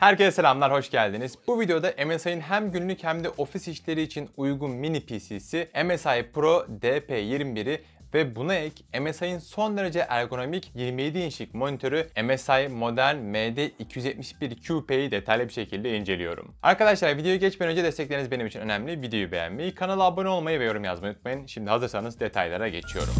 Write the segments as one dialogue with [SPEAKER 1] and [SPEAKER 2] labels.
[SPEAKER 1] Herkese selamlar, hoş geldiniz. Bu videoda MSI'nin hem günlük hem de ofis işleri için uygun mini PC'si MSI Pro DP21'i ve buna ek MSI'nin son derece ergonomik 27 inçlik monitörü MSI Modern MD271QP'yi detaylı bir şekilde inceliyorum. Arkadaşlar videoya geçmeden önce destekleriniz benim için önemli. Videoyu beğenmeyi, kanala abone olmayı ve yorum yazmayı unutmayın. Şimdi hazırsanız detaylara geçiyorum.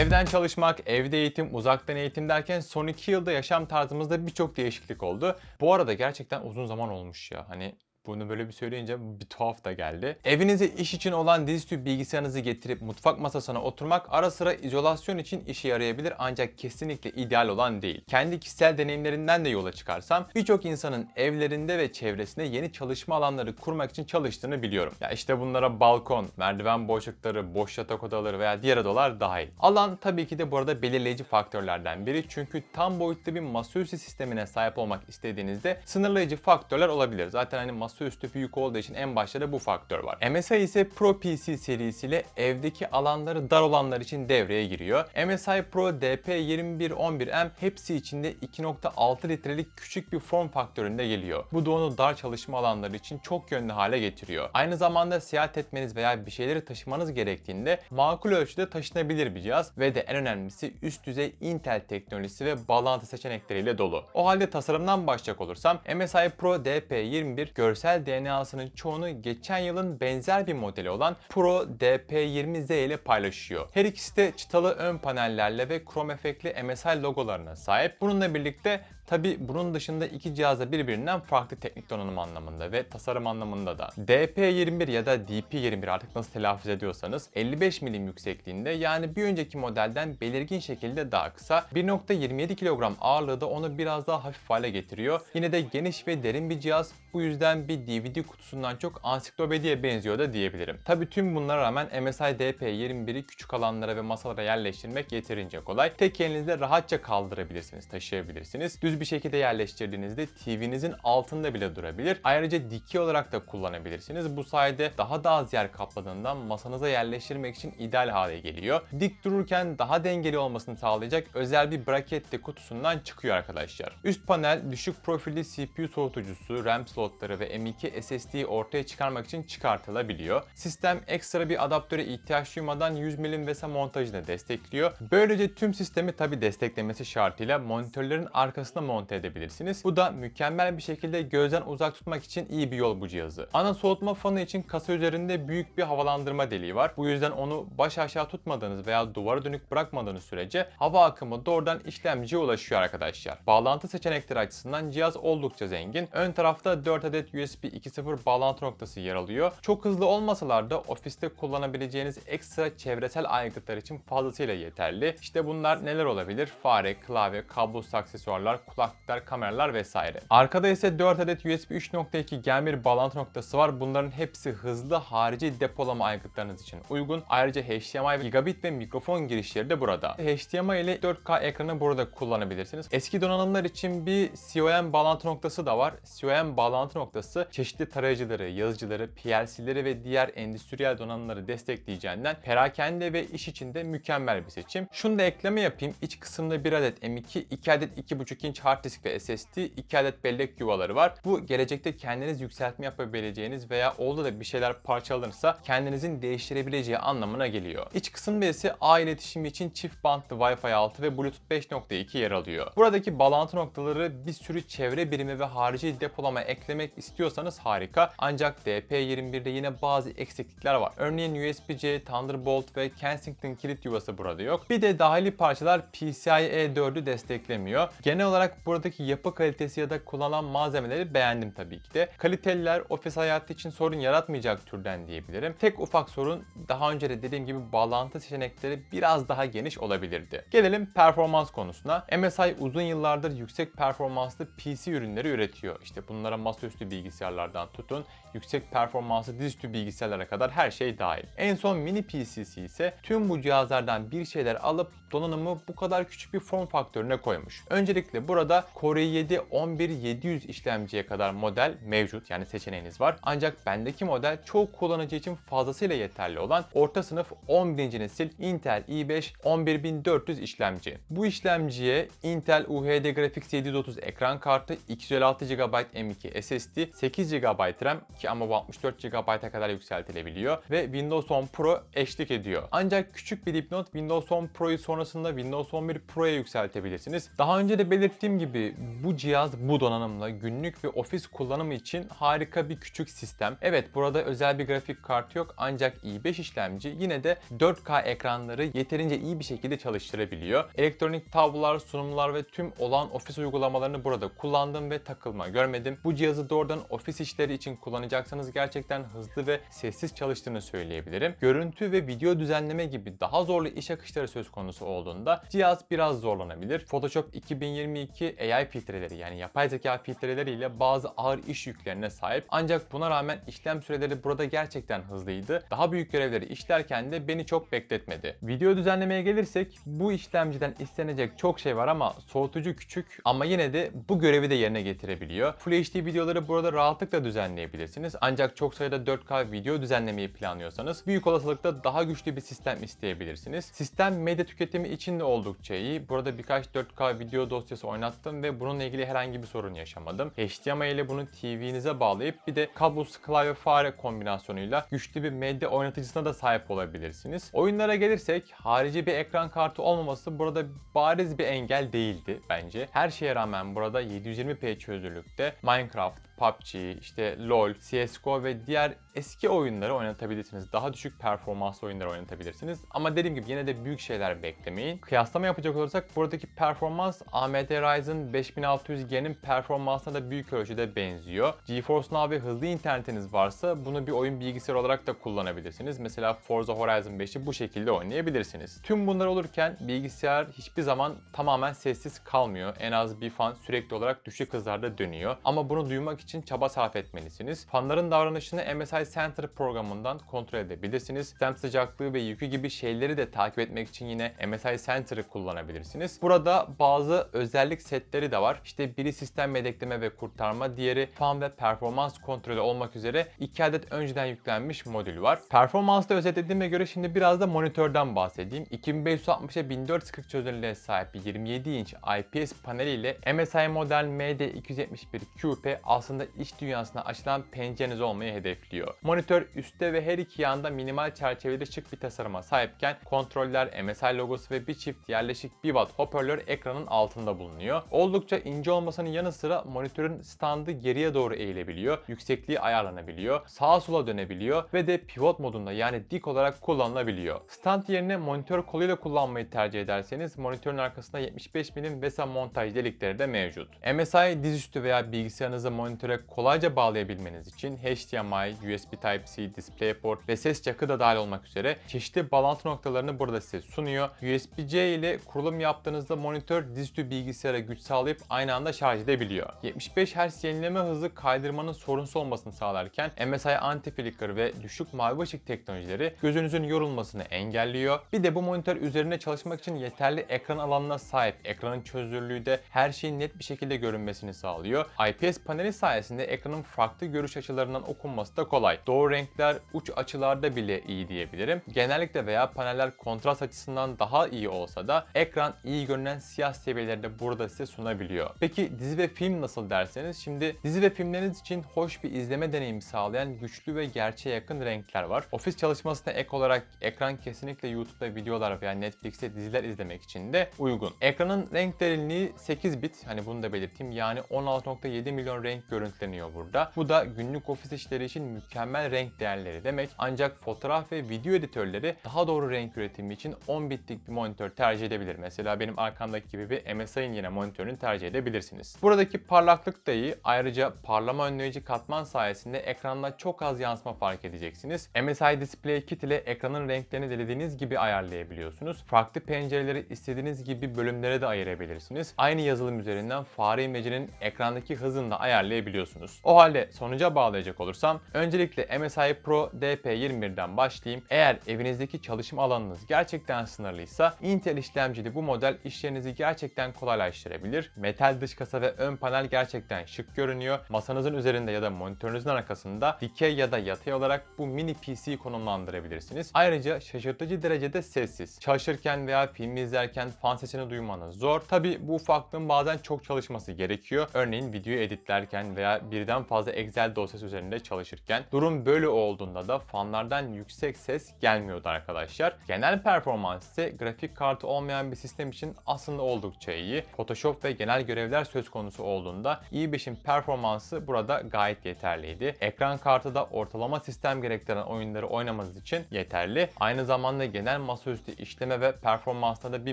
[SPEAKER 1] Evden çalışmak, evde eğitim, uzaktan eğitim derken son iki yılda yaşam tarzımızda birçok değişiklik oldu. Bu arada gerçekten uzun zaman olmuş ya. Hani bunu böyle bir söyleyince bir tuhaf da geldi. Evinize iş için olan dizüstü bilgisayarınızı getirip mutfak masasına oturmak ara sıra izolasyon için işe yarayabilir ancak kesinlikle ideal olan değil. Kendi kişisel deneyimlerinden de yola çıkarsam birçok insanın evlerinde ve çevresinde yeni çalışma alanları kurmak için çalıştığını biliyorum. Ya işte bunlara balkon, merdiven boşlukları, boş yatak odaları veya diğer odalar dahil. Alan tabii ki de burada belirleyici faktörlerden biri çünkü tam boyutlu bir masaüstü sistemine sahip olmak istediğinizde sınırlayıcı faktörler olabilir. Zaten hani masaüstü yük olduğu için en başta da bu faktör var. MSI ise Pro PC serisiyle evdeki alanları dar olanlar için devreye giriyor. MSI Pro DP2111M hepsi içinde 2.6 litrelik küçük bir form faktöründe geliyor. Bu da onu dar çalışma alanları için çok yönlü hale getiriyor. Aynı zamanda seyahat etmeniz veya bir şeyleri taşımanız gerektiğinde makul ölçüde taşınabilir bir cihaz ve de en önemlisi üst düzey Intel teknolojisi ve bağlantı seçenekleriyle dolu. O halde tasarımdan başlayacak olursam MSI Pro DP21 görsel görsel DNA'sının çoğunu geçen yılın benzer bir modeli olan Pro DP20Z ile paylaşıyor. Her ikisi de çıtalı ön panellerle ve krom efektli MSI logolarına sahip. Bununla birlikte Tabi bunun dışında iki cihaz da birbirinden farklı teknik donanım anlamında ve tasarım anlamında da. DP21 ya da DP21 artık nasıl telaffuz ediyorsanız 55 milim yüksekliğinde yani bir önceki modelden belirgin şekilde daha kısa 1.27 kilogram ağırlığı da onu biraz daha hafif hale getiriyor. Yine de geniş ve derin bir cihaz bu yüzden bir DVD kutusundan çok ansiklopediye benziyor da diyebilirim. Tabi tüm bunlara rağmen MSI DP21'i küçük alanlara ve masalara yerleştirmek yeterince kolay. Tek elinizde rahatça kaldırabilirsiniz, taşıyabilirsiniz. Düz düz bir şekilde yerleştirdiğinizde TV'nizin altında bile durabilir. Ayrıca dikey olarak da kullanabilirsiniz. Bu sayede daha da az yer kapladığından masanıza yerleştirmek için ideal hale geliyor. Dik dururken daha dengeli olmasını sağlayacak özel bir bracket de kutusundan çıkıyor arkadaşlar. Üst panel düşük profilli CPU soğutucusu, RAM slotları ve M.2 SSD'yi ortaya çıkarmak için çıkartılabiliyor. Sistem ekstra bir adaptöre ihtiyaç duymadan 100 mm VESA montajını destekliyor. Böylece tüm sistemi tabi desteklemesi şartıyla monitörlerin arkasında monte edebilirsiniz. Bu da mükemmel bir şekilde gözden uzak tutmak için iyi bir yol bu cihazı. Ana soğutma fanı için kasa üzerinde büyük bir havalandırma deliği var. Bu yüzden onu baş aşağı tutmadığınız veya duvara dönük bırakmadığınız sürece hava akımı doğrudan işlemciye ulaşıyor arkadaşlar. Bağlantı seçenekleri açısından cihaz oldukça zengin. Ön tarafta 4 adet USB 2.0 bağlantı noktası yer alıyor. Çok hızlı olmasalar da ofiste kullanabileceğiniz ekstra çevresel aygıtlar için fazlasıyla yeterli. İşte bunlar neler olabilir? Fare, klavye, kablosuz aksesuarlar, kulaklık kulaklıklar, kameralar vesaire. Arkada ise 4 adet USB 3.2 gen bir bağlantı noktası var. Bunların hepsi hızlı harici depolama aygıtlarınız için uygun. Ayrıca HDMI, gigabit ve mikrofon girişleri de burada. HDMI ile 4K ekranı burada kullanabilirsiniz. Eski donanımlar için bir COM bağlantı noktası da var. COM bağlantı noktası çeşitli tarayıcıları, yazıcıları, PLC'leri ve diğer endüstriyel donanımları destekleyeceğinden perakende ve iş içinde mükemmel bir seçim. Şunu da ekleme yapayım. İç kısımda 1 adet M2, 2 adet 2.5 inç hard disk ve SSD, 2 adet bellek yuvaları var. Bu gelecekte kendiniz yükseltme yapabileceğiniz veya oldu da bir şeyler parçalanırsa kendinizin değiştirebileceği anlamına geliyor. İç kısımda ise ağ iletişimi için çift bantlı Wi-Fi 6 ve Bluetooth 5.2 yer alıyor. Buradaki bağlantı noktaları bir sürü çevre birimi ve harici depolama eklemek istiyorsanız harika. Ancak DP21'de yine bazı eksiklikler var. Örneğin USB-C, Thunderbolt ve Kensington kilit yuvası burada yok. Bir de dahili parçalar PCIe 4'ü desteklemiyor. Genel olarak olarak buradaki yapı kalitesi ya da kullanılan malzemeleri beğendim tabii ki de. Kaliteller ofis hayatı için sorun yaratmayacak türden diyebilirim. Tek ufak sorun daha önce de dediğim gibi bağlantı seçenekleri biraz daha geniş olabilirdi. Gelelim performans konusuna. MSI uzun yıllardır yüksek performanslı PC ürünleri üretiyor. İşte bunlara masaüstü bilgisayarlardan tutun, yüksek performanslı dizüstü bilgisayarlara kadar her şey dahil. En son mini PC'si ise tüm bu cihazlardan bir şeyler alıp donanımı bu kadar küçük bir form faktörüne koymuş. Öncelikle burada Orada Core i7 11700 işlemciye kadar model mevcut yani seçeneğiniz var. Ancak bendeki model çoğu kullanıcı için fazlasıyla yeterli olan orta sınıf 11. nesil Intel i5 11400 işlemci. Bu işlemciye Intel UHD Graphics 730 ekran kartı, 256 GB M.2 SSD, 8 GB RAM ki ama bu 64 GB'a kadar yükseltilebiliyor ve Windows 10 Pro eşlik ediyor. Ancak küçük bir dipnot Windows 10 Pro'yu sonrasında Windows 11 Pro'ya yükseltebilirsiniz. Daha önce de belirttiğim Dediğim gibi bu cihaz bu donanımla günlük ve ofis kullanımı için harika bir küçük sistem. Evet burada özel bir grafik kartı yok ancak i5 işlemci yine de 4K ekranları yeterince iyi bir şekilde çalıştırabiliyor. Elektronik tablolar, sunumlar ve tüm olan ofis uygulamalarını burada kullandım ve takılma görmedim. Bu cihazı doğrudan ofis işleri için kullanacaksanız gerçekten hızlı ve sessiz çalıştığını söyleyebilirim. Görüntü ve video düzenleme gibi daha zorlu iş akışları söz konusu olduğunda cihaz biraz zorlanabilir. Photoshop 2022 ki AI filtreleri yani yapay zeka filtreleriyle bazı ağır iş yüklerine sahip. Ancak buna rağmen işlem süreleri burada gerçekten hızlıydı. Daha büyük görevleri işlerken de beni çok bekletmedi. Video düzenlemeye gelirsek bu işlemciden istenecek çok şey var ama soğutucu küçük ama yine de bu görevi de yerine getirebiliyor. Full HD videoları burada rahatlıkla düzenleyebilirsiniz. Ancak çok sayıda 4K video düzenlemeyi planlıyorsanız büyük olasılıkla daha güçlü bir sistem isteyebilirsiniz. Sistem medya tüketimi için de oldukça iyi. Burada birkaç 4K video dosyası oynat oynattım ve bununla ilgili herhangi bir sorun yaşamadım. HDMI ile bunu TV'nize bağlayıp bir de kablosuz klavye fare kombinasyonuyla güçlü bir medya oynatıcısına da sahip olabilirsiniz. Oyunlara gelirsek harici bir ekran kartı olmaması burada bariz bir engel değildi bence. Her şeye rağmen burada 720p çözünürlükte Minecraft, PUBG, işte LoL, CSGO ve diğer eski oyunları oynatabilirsiniz. Daha düşük performanslı oyunları oynatabilirsiniz. Ama dediğim gibi yine de büyük şeyler beklemeyin. Kıyaslama yapacak olursak buradaki performans AMD Ryzen 5600G'nin performansına da büyük ölçüde benziyor. GeForce Now ve hızlı internetiniz varsa bunu bir oyun bilgisayar olarak da kullanabilirsiniz. Mesela Forza Horizon 5'i bu şekilde oynayabilirsiniz. Tüm bunlar olurken bilgisayar hiçbir zaman tamamen sessiz kalmıyor. En az bir fan sürekli olarak düşük hızlarda dönüyor. Ama bunu duymak için için çaba sarf etmelisiniz. Fanların davranışını MSI Center programından kontrol edebilirsiniz. Sistem sıcaklığı ve yükü gibi şeyleri de takip etmek için yine MSI Center'ı kullanabilirsiniz. Burada bazı özellik setleri de var. İşte biri sistem yedekleme ve kurtarma, diğeri fan ve performans kontrolü olmak üzere iki adet önceden yüklenmiş modül var. Performansta özetlediğime göre şimdi biraz da monitörden bahsedeyim. 2560'a 1440 çözünürlüğe sahip bir 27 inç IPS paneli ile MSI model MD271QP aslında zamanda iş dünyasına açılan pencereniz olmayı hedefliyor. Monitör üstte ve her iki yanda minimal çerçeveli şık bir tasarıma sahipken kontroller, MSI logosu ve bir çift yerleşik 1 watt hoparlör ekranın altında bulunuyor. Oldukça ince olmasının yanı sıra monitörün standı geriye doğru eğilebiliyor, yüksekliği ayarlanabiliyor, sağa sola dönebiliyor ve de pivot modunda yani dik olarak kullanılabiliyor. Stand yerine monitör koluyla kullanmayı tercih ederseniz monitörün arkasında 75 mm VESA montaj delikleri de mevcut. MSI dizüstü veya bilgisayarınızı monitör adaptöre kolayca bağlayabilmeniz için HDMI, USB Type-C, DisplayPort ve ses jack'ı da dahil olmak üzere çeşitli bağlantı noktalarını burada size sunuyor. USB-C ile kurulum yaptığınızda monitör dizüstü bilgisayara güç sağlayıp aynı anda şarj edebiliyor. 75 Hz yenileme hızı kaydırmanın sorunsuz olmasını sağlarken MSI anti-flicker ve düşük mavi ışık teknolojileri gözünüzün yorulmasını engelliyor. Bir de bu monitör üzerine çalışmak için yeterli ekran alanına sahip. Ekranın çözünürlüğü de her şeyin net bir şekilde görünmesini sağlıyor. IPS paneli sahip sayesinde ekranın farklı görüş açılarından okunması da kolay. Doğru renkler uç açılarda bile iyi diyebilirim. Genellikle veya paneller kontrast açısından daha iyi olsa da ekran iyi görünen siyah seviyeleri de burada size sunabiliyor. Peki dizi ve film nasıl derseniz şimdi dizi ve filmleriniz için hoş bir izleme deneyimi sağlayan güçlü ve gerçeğe yakın renkler var. Ofis çalışmasına ek olarak ekran kesinlikle YouTube'da videolar veya Netflix'te diziler izlemek için de uygun. Ekranın renk derinliği 8 bit hani bunu da belirteyim yani 16.7 milyon renk görüntü görüntüleniyor burada. Bu da günlük ofis işleri için mükemmel renk değerleri demek. Ancak fotoğraf ve video editörleri daha doğru renk üretimi için 10 bitlik bir monitör tercih edebilir. Mesela benim arkamdaki gibi bir MSI'nin yine monitörünü tercih edebilirsiniz. Buradaki parlaklık da iyi. Ayrıca parlama önleyici katman sayesinde ekranda çok az yansıma fark edeceksiniz. MSI Display Kit ile ekranın renklerini dilediğiniz gibi ayarlayabiliyorsunuz. Farklı pencereleri istediğiniz gibi bölümlere de ayırabilirsiniz. Aynı yazılım üzerinden fare imlecinin ekrandaki hızını da ayarlayabilirsiniz kullanabiliyorsunuz. O halde sonuca bağlayacak olursam öncelikle MSI Pro DP21'den başlayayım. Eğer evinizdeki çalışma alanınız gerçekten sınırlıysa Intel işlemcili bu model işlerinizi gerçekten kolaylaştırabilir. Metal dış kasa ve ön panel gerçekten şık görünüyor. Masanızın üzerinde ya da monitörünüzün arkasında dikey ya da yatay olarak bu mini PC'yi konumlandırabilirsiniz. Ayrıca şaşırtıcı derecede sessiz. Çalışırken veya film izlerken fan sesini duymanız zor. Tabi bu ufaklığın bazen çok çalışması gerekiyor. Örneğin video editlerken ve veya birden fazla Excel dosyası üzerinde çalışırken durum böyle olduğunda da fanlardan yüksek ses gelmiyordu arkadaşlar. Genel performans ise grafik kartı olmayan bir sistem için aslında oldukça iyi. Photoshop ve genel görevler söz konusu olduğunda i5'in performansı burada gayet yeterliydi. Ekran kartı da ortalama sistem gerektiren oyunları oynamanız için yeterli. Aynı zamanda genel masaüstü işleme ve performansta da bir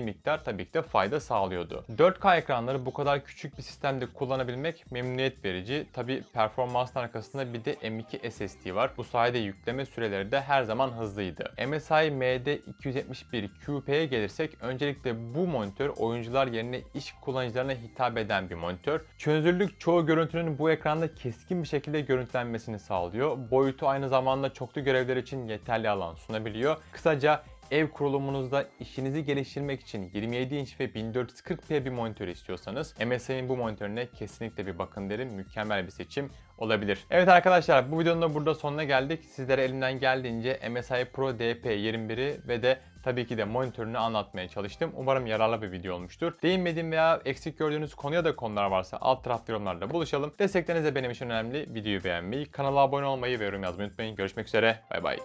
[SPEAKER 1] miktar tabii ki de fayda sağlıyordu. 4K ekranları bu kadar küçük bir sistemde kullanabilmek memnuniyet verici Tabi performansın arkasında bir de M2 SSD var. Bu sayede yükleme süreleri de her zaman hızlıydı. MSI MD271QP'ye gelirsek öncelikle bu monitör oyuncular yerine iş kullanıcılarına hitap eden bir monitör. Çözünürlük çoğu görüntünün bu ekranda keskin bir şekilde görüntülenmesini sağlıyor. Boyutu aynı zamanda çoklu görevler için yeterli alan sunabiliyor. Kısaca Ev kurulumunuzda işinizi geliştirmek için 27 inç ve 1440p bir monitör istiyorsanız MSI'nin bu monitörüne kesinlikle bir bakın derim. Mükemmel bir seçim olabilir. Evet arkadaşlar bu videonun da burada sonuna geldik. Sizlere elimden geldiğince MSI Pro DP21'i ve de tabii ki de monitörünü anlatmaya çalıştım. Umarım yararlı bir video olmuştur. Değinmediğim veya eksik gördüğünüz konuya da konular varsa alt tarafta yorumlarla buluşalım. Destekleriniz de benim için önemli. Videoyu beğenmeyi, kanala abone olmayı ve yorum yazmayı unutmayın. Görüşmek üzere. Bay bay.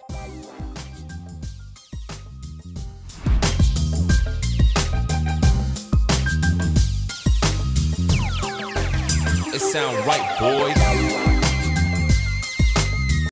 [SPEAKER 1] sound right, boy.